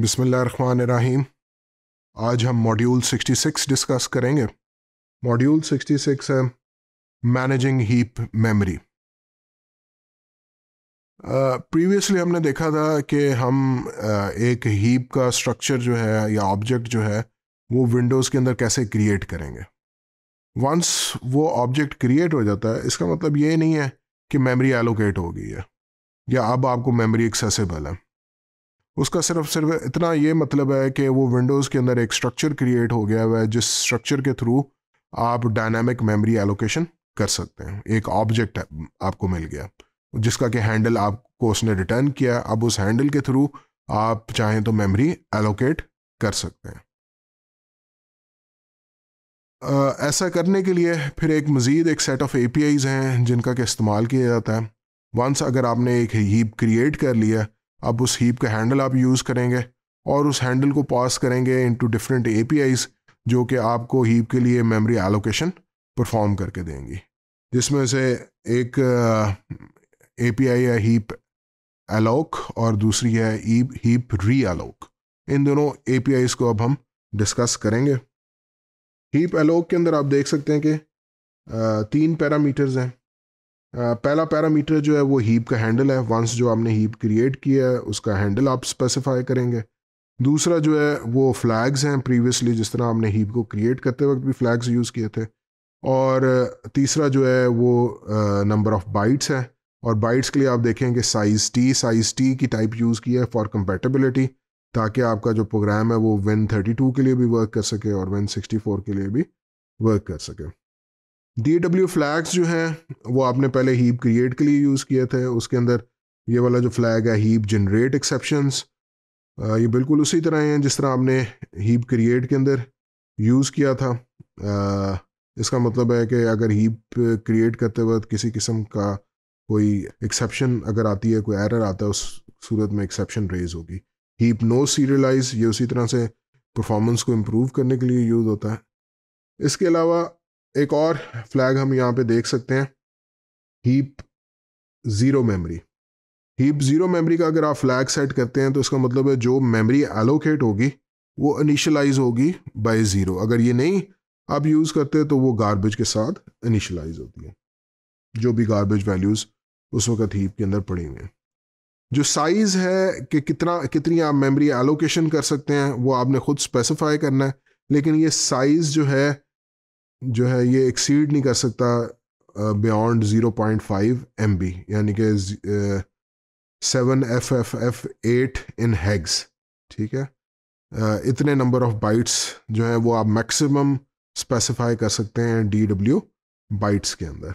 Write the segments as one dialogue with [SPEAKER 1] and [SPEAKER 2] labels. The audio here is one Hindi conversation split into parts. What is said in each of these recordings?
[SPEAKER 1] बिसमीम आज हम मॉड्यूल 66 डिस्कस करेंगे मॉड्यूल 66 है मैनेजिंग हीप मेमोरी प्रीवियसली हमने देखा था कि हम uh, एक हीप का स्ट्रक्चर जो है या ऑब्जेक्ट जो है वो विंडोज़ के अंदर कैसे क्रिएट करेंगे वंस वो ऑब्जेक्ट क्रिएट हो जाता है इसका मतलब ये नहीं है कि मेमोरी एलोकेट हो गई है या अब आपको मेमोरी एक्सेसिबल है उसका सिर्फ सिर्फ इतना ये मतलब है कि वो विंडोज़ के अंदर एक स्ट्रक्चर क्रिएट हो गया हुआ है जिस स्ट्रक्चर के थ्रू आप डायनामिक मेमोरी एलोकेशन कर सकते हैं एक ऑब्जेक्ट आपको मिल गया जिसका कि हैंडल आपको उसने रिटर्न किया अब उस हैंडल के थ्रू आप चाहें तो मेमोरी एलोकेट कर सकते हैं ऐसा करने के लिए फिर एक मज़ीद एक सेट ऑफ ए हैं जिनका कि इस्तेमाल किया जाता है वंस अगर आपने एक हीप क्रिएट कर लिया अब उस हीप का हैंडल आप यूज़ करेंगे और उस हैंडल को पास करेंगे इनटू डिफरेंट ए जो कि आपको हीप के लिए मेमोरी एलोकेशन परफॉर्म करके देंगी जिसमें से एक आई है हीप एलोक और दूसरी है ईप हीप री एलोक इन दोनों ए को अब हम डिस्कस करेंगे हीप एलोक के अंदर आप देख सकते हैं कि तीन पैरामीटर्स हैं पहला पैरामीटर जो है वो हीप का हैंडल है वंस जो आपने हीप क्रिएट किया है उसका हैंडल आप स्पेसिफाई करेंगे दूसरा जो है वो फ्लैग्स हैं प्रीवियसली जिस तरह आपने हीप को क्रिएट करते वक्त भी फ्लैग्स यूज़ किए थे और तीसरा जो है वो नंबर ऑफ़ बाइट्स है और बाइट्स के लिए आप देखेंगे साइज़ टी साइज़ टी की टाइप यूज़ की है फॉर कंपेटेबिलिटी ताकि आपका जो प्रोग्राम है वो विन टू के लिए भी वर्क कर सके और विन फ़ोर के लिए भी वर्क कर सके डी डब्ल्यू फ्लैग्स जो हैं वो आपने पहले हीप क्रिएट के लिए यूज़ किए थे उसके अंदर ये वाला जो फ्लैग है हीप जनरेट एक्सेप्शंस ये बिल्कुल उसी तरह हैं जिस तरह आपने हीप क्रिएट के अंदर यूज़ किया था आ, इसका मतलब है कि अगर हीप क्रिएट करते वक्त किसी किस्म का कोई एक्सेप्शन अगर आती है कोई एरर आता है उस सूरत में एक्सेप्शन रेज होगी हीप नो सीरियलाइज ये उसी तरह से परफॉर्मेंस को इम्प्रूव करने के लिए यूज़ होता है इसके अलावा एक और फ्लैग हम यहाँ पे देख सकते हैं heap zero memory heap zero memory का अगर आप फ्लैग सेट करते हैं तो इसका मतलब है जो मेमोरी एलोकेट होगी वो इनिशलाइज होगी बाय ज़ीरो अगर ये नहीं आप यूज़ करते तो वो गार्बेज के साथ इनिशलाइज होती है जो भी गार्बेज वैल्यूज़ उस वक्त हीप के अंदर पड़ी हुई हैं जो साइज़ है कि कितना कितनी आप मेमोरी एलोकेशन कर सकते हैं वो आपने खुद स्पेसिफाई करना है लेकिन ये साइज़ जो है जो है ये एक्सीड नहीं कर सकता beyond zero point five M B यानी कि seven F F F eight in hex ठीक है uh, इतने नंबर ऑफ बाइट्स जो है वो आप मैक्सिमम स्पेसिफाई कर सकते हैं डी डब्ल्यू बाइट्स के अंदर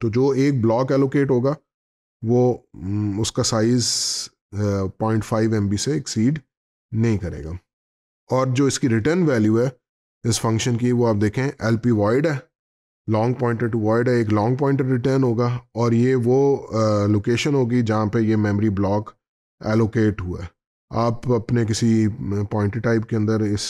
[SPEAKER 1] तो जो एक ब्लॉक एलोकेट होगा वो mm, उसका size point five M B से एक्सीड नहीं करेगा और जो इसकी रिटर्न वैल्यू है इस फंक्शन की वो आप देखें एल पी वॉइड है लॉन्ग पॉइंटर टू वॉइड है एक लॉन्ग पॉइंटर रिटर्न होगा और ये वो लोकेशन होगी जहाँ पे ये मेमोरी ब्लॉक एलोकेट हुआ है आप अपने किसी पॉइंटर टाइप के अंदर इस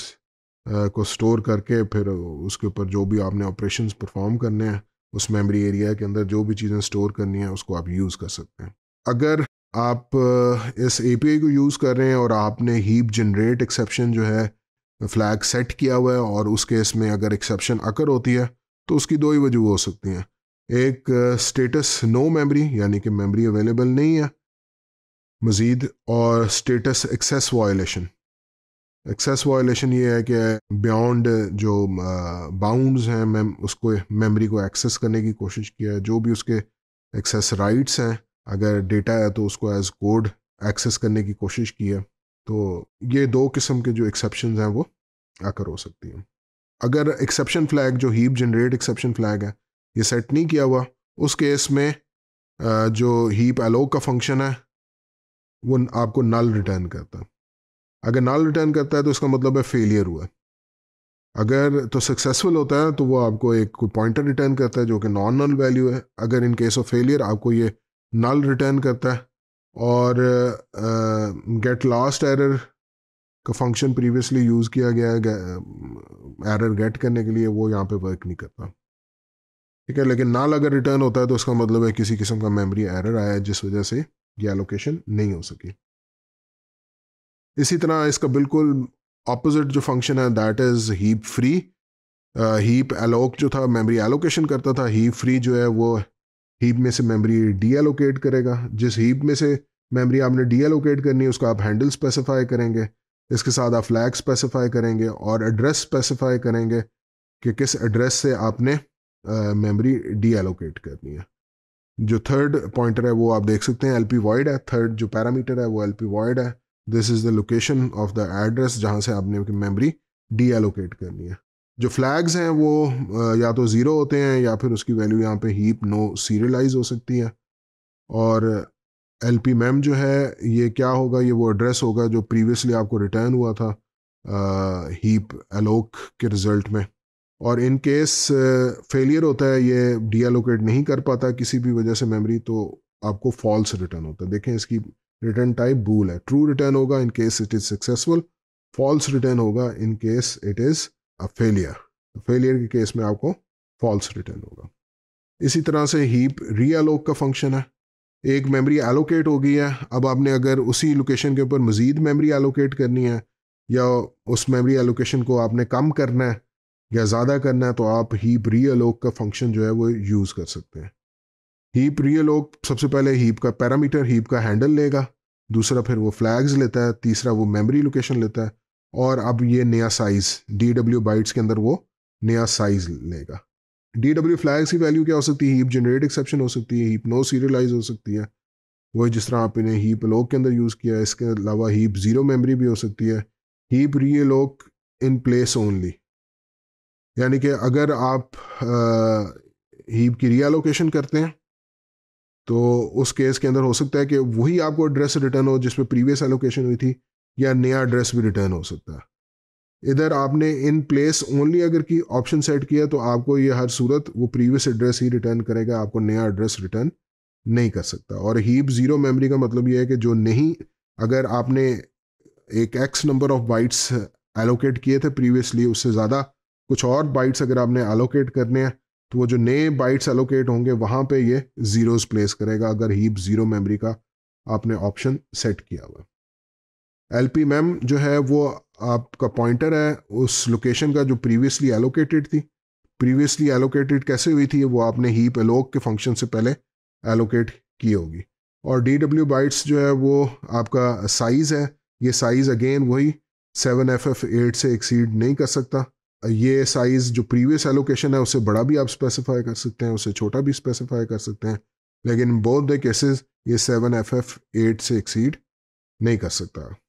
[SPEAKER 1] आ, को स्टोर करके फिर उसके ऊपर जो भी आपने ऑपरेशन परफॉर्म करने हैं उस मेमोरी एरिया के अंदर जो भी चीज़ें स्टोर करनी है उसको आप यूज़ कर सकते हैं अगर आप इस एपीआई को यूज़ कर रहे हैं और आपने हीप जनरेट एक्सेप्शन जो है फ्लैग सेट किया हुआ है और उस केस में अगर एक्सेप्शन अकर होती है तो उसकी दो ही वजह हो सकती हैं एक स्टेटस नो मेमोरी यानी कि मेमोरी अवेलेबल नहीं है मज़ीद और status access violation access violation ये है कि बियॉन्ड जो बाउंड्स uh, हैं मैम उसको मेमोरी को एक्सेस करने की कोशिश किया है जो भी उसके एक्सेस राइट्स हैं अगर डेटा है तो उसको एज कोड एक्सेस करने की कोशिश की है तो ये दो किस्म के जो एक्सेप्शन हैं वो आकर हो सकती हैं अगर एक्सेप्शन फ्लैग जो हीप जनरेट एक्सेप्शन फ्लैग है ये सेट नहीं किया हुआ उस केस में जो हीप एलो का फंक्शन है वो आपको नल रिटर्न करता है अगर नल रिटर्न करता है तो इसका मतलब है फेलियर हुआ अगर तो सक्सेसफुल होता है तो वो आपको एक कोई पॉइंटर रिटर्न करता है जो कि नॉन नल वैल्यू है अगर इन केस ऑफ फेलियर आपको ये नल रिटर्न करता है और गेट लास्ट एरर का फंक्शन प्रीवियसली यूज़ किया गया एरर गेट करने के लिए वो यहाँ पे वर्क नहीं करता ठीक है लेकिन नाल अगर रिटर्न होता है तो उसका मतलब है किसी किस्म का मेमोरी एरर आया है जिस वजह से ये एलोकेशन नहीं हो सकी इसी तरह इसका बिल्कुल ऑपोजिट जो फंक्शन है that is heap free heap alloc जो था मेमोरी एलोकेशन करता था हीप फ्री जो है वो हीप में से मेमोरी डीएलोकेट करेगा जिस हीप में से मेमोरी आपने डीएलोकेट करनी है उसका आप हैंडल स्पेसिफाई करेंगे इसके साथ आप फ्लैग स्पेसिफाई करेंगे और एड्रेस स्पेसिफाई करेंगे कि किस एड्रेस से आपने मेमोरी डीएलोकेट करनी है जो थर्ड पॉइंटर है वो आप देख सकते हैं एल पी वाइड है थर्ड जो पैरामीटर है वो एल पी वाइड है this is the location of the address जहाँ से आपने मेमोरी डीएलोकेट करनी है जो फ्लैग्स हैं वो या तो ज़ीरो होते हैं या फिर उसकी वैल्यू यहाँ पे हीप नो सीरियलाइज हो सकती है और एल पी मैम जो है ये क्या होगा ये वो एड्रेस होगा जो प्रीवियसली आपको रिटर्न हुआ था हीप एलोक के रिज़ल्ट में और इन केस फेलियर होता है ये डी एलोकेट नहीं कर पाता किसी भी वजह से मेमोरी तो आपको फॉल्स रिटर्न होता है देखें इसकी रिटर्न टाइप बूल है ट्रू रिटर्न होगा in case it is successful false return होगा in case it is a failure तो फेलियर के केस में आपको फॉल्स रिटर्न होगा इसी तरह से हीप रीअलोक का फंक्शन है एक मेमोरी एलोकेट हो गई है अब आपने अगर उसी लोकेशन के ऊपर मज़ीद मेमोरी एलोकेट करनी है या उस मेमोरी एलोकेशन को आपने कम करना है या ज़्यादा करना है तो आप हीप रीअलोक का फंक्शन जो है वो यूज़ कर सकते हैं हीप रीअलोक सबसे पहले हीप का पैरामीटर हीप का हैंडल लेगा दूसरा फिर वो फ्लैग्स लेता है तीसरा वो मेमोरी लोकेशन लेता है और अब ये नया साइज डी डब्ल्यू बाइट्स के अंदर वो नया साइज लेगा डी डब्ल्यू फ्लैग्स की वैल्यू क्या हो सकती है हीप जनरेट एक्सेप्शन हो सकती है हीप नो सीरियलाइज हो सकती है वही जिस तरह आपने हीप लोक के अंदर यूज़ किया है इसके अलावा हीप ज़ीरो मेमोरी भी हो सकती है हीप री लॉक इन प्लेस ओनली यानी कि अगर आप हीप की एलोकेशन करते हैं तो उस केस के अंदर हो सकता है कि वही आपको एड्रेस रिटर्न हो जिसमें प्रीवियस एलोकेशन हुई थी या नया एड्रेस भी रिटर्न हो सकता है इधर आपने इन प्लेस ओनली अगर की ऑप्शन सेट किया तो आपको ये हर सूरत वो प्रीवियस एड्रेस ही रिटर्न करेगा आपको नया एड्रेस रिटर्न नहीं कर सकता और हीप ज़ीरो मेमोरी का मतलब ये है कि जो नहीं अगर आपने एक X number of bytes allocate किए थे प्रीवियसली उससे ज़्यादा कुछ और बाइट्स अगर आपने एलोकेट करने हैं तो वो जो नए बाइट्स एलोकेट होंगे वहाँ पे ये ज़ीरोज़ प्लेस करेगा अगर हीप ज़ीरो मेमोरी का आपने ऑप्शन सेट किया हुआ एल पी मैम जो है वो आपका पॉइंटर है उस लोकेशन का जो प्रीवियसली एलोकेटेड थी प्रीवियसली एलोकेटेड कैसे हुई थी वो आपने हीप एलोक के फंक्शन से पहले एलोकेट की होगी और डी डब्ल्यू बाइट्स जो है वो आपका साइज़ है ये साइज़ अगेन वही सेवन एफ एफ एट से एक्सीड नहीं कर सकता ये साइज़ जो प्रीवियस एलोकेशन है उसे बड़ा भी आप स्पेसिफाई कर सकते हैं उसे छोटा भी स्पेसिफाई कर सकते हैं लेकिन बोथ द केसेस ये सेवन एफ एफ एट से एक्सीड नहीं कर सकता